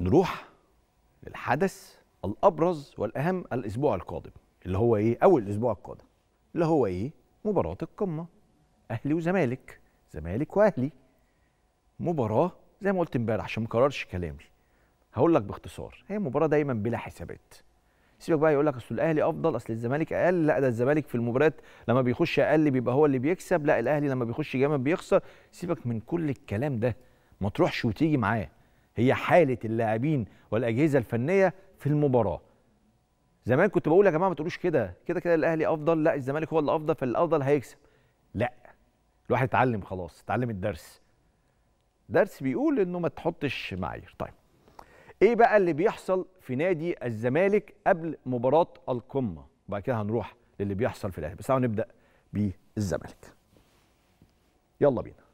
نروح للحدث الابرز والاهم الاسبوع القادم اللي هو ايه اول الاسبوع القادم اللي هو ايه مباراه القمه اهلي وزمالك زمالك واهلي مباراه زي ما قلت امبارح عشان ما اكررش كلامي هقول لك باختصار هي مباراه دايما بلا حسابات سيبك بقى يقول لك اصل الاهلي افضل اصل الزمالك اقل لا ده الزمالك في المباريات لما بيخش اقل بيبقى هو اللي بيكسب لا الاهلي لما بيخش جامد بيخسر سيبك من كل الكلام ده ما تروحش وتيجي معاه هي حاله اللاعبين والاجهزه الفنيه في المباراه زمان كنت بقول يا جماعه ما تقولوش كده كده كده الاهلي افضل لا الزمالك هو اللي افضل فالافضل هيكسب لا الواحد اتعلم خلاص اتعلم الدرس درس بيقول انه ما تحطش معايير طيب ايه بقى اللي بيحصل في نادي الزمالك قبل مباراه القمه وبعد كده هنروح للي بيحصل في الاهلي بس هنبدا بالزمالك يلا بينا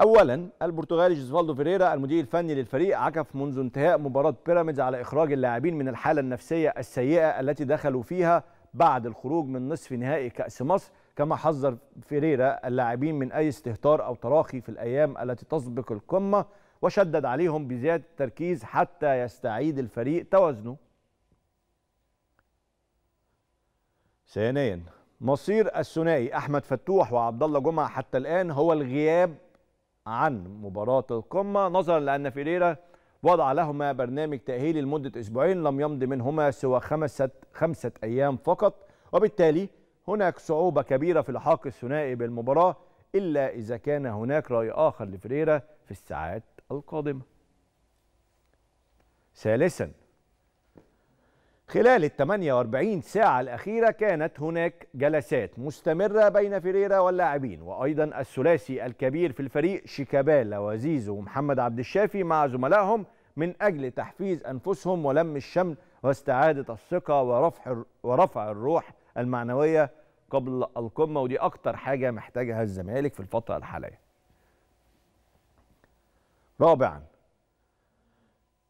اولا البرتغالي جوزفالدو فيريرا المدير الفني للفريق عكف منذ انتهاء مباراه بيراميدز على اخراج اللاعبين من الحاله النفسيه السيئه التي دخلوا فيها بعد الخروج من نصف نهائي كاس مصر كما حذر فيريرا اللاعبين من اي استهتار او تراخي في الايام التي تسبق القمه وشدد عليهم بزياده التركيز حتى يستعيد الفريق توازنه ثانيا مصير الثنائي احمد فتوح وعبد الله جمعه حتى الان هو الغياب عن مباراة القمة نظرا لأن فيريرا وضع لهما برنامج تأهيلي لمدة أسبوعين لم يمض منهما سوى خمسة, خمسة أيام فقط وبالتالي هناك صعوبة كبيرة في الحاق الثنائي بالمباراة إلا إذا كان هناك رأي آخر لفريرا في الساعات القادمة ثالثا خلال ال 48 ساعة الأخيرة كانت هناك جلسات مستمرة بين فيريرا واللاعبين وأيضا الثلاثي الكبير في الفريق شيكابالا وزيزو ومحمد عبد الشافي مع زملائهم من أجل تحفيز أنفسهم ولم الشمل واستعادة الثقة ورفع ورفع الروح المعنوية قبل القمة ودي أكتر حاجة محتاجها الزمالك في الفترة الحالية. رابعا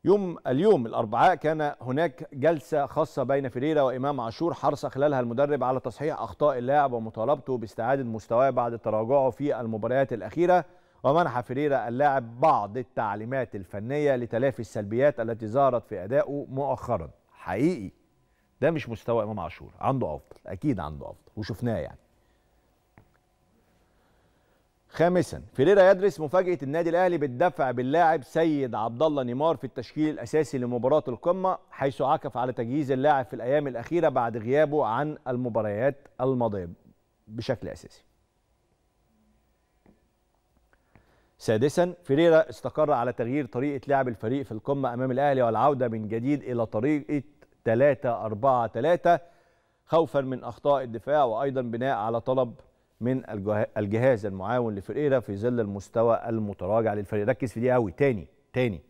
يوم اليوم الأربعاء كان هناك جلسة خاصة بين فيريرا وإمام عاشور حرص خلالها المدرب على تصحيح أخطاء اللاعب ومطالبته باستعادة مستواه بعد تراجعه في المباريات الأخيرة ومنح فيريرا اللاعب بعض التعليمات الفنية لتلافي السلبيات التي ظهرت في أدائه مؤخرا حقيقي ده مش مستوى إمام عاشور عنده أفضل أكيد عنده أفضل وشفناه يعني خامسا فيريرا يدرس مفاجاه النادي الاهلي بالدفع باللاعب سيد عبد الله نيمار في التشكيل الاساسي لمباراه القمه حيث عكف على تجهيز اللاعب في الايام الاخيره بعد غيابه عن المباريات الماضيه بشكل اساسي. سادسا فيريرا استقر على تغيير طريقه لعب الفريق في القمه امام الاهلي والعوده من جديد الى طريقه 3 4 3 خوفا من اخطاء الدفاع وايضا بناء على طلب من الجهاز المعاون لفريرا في ظل المستوى المتراجع للفريق ركز في دي قوي تاني تاني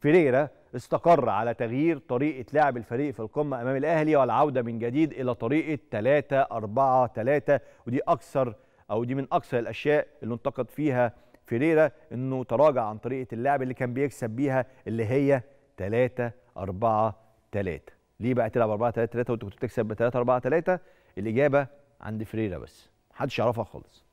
فيريرا استقر على تغيير طريقة لعب الفريق في القمة أمام الأهلي والعودة من جديد إلى طريقة 3 4 3 ودي أكثر أو دي من أكثر الأشياء اللي انتقد فيها فيريرا إنه تراجع عن طريقة اللعب اللي كان بيكسب بيها اللي هي 3 4 3 ليه بقى تلعب 4 3 3 وأنت كنت بتكسب ب 3 4 3 الإجابة عند فيريرا بس محدش يعرفها خالص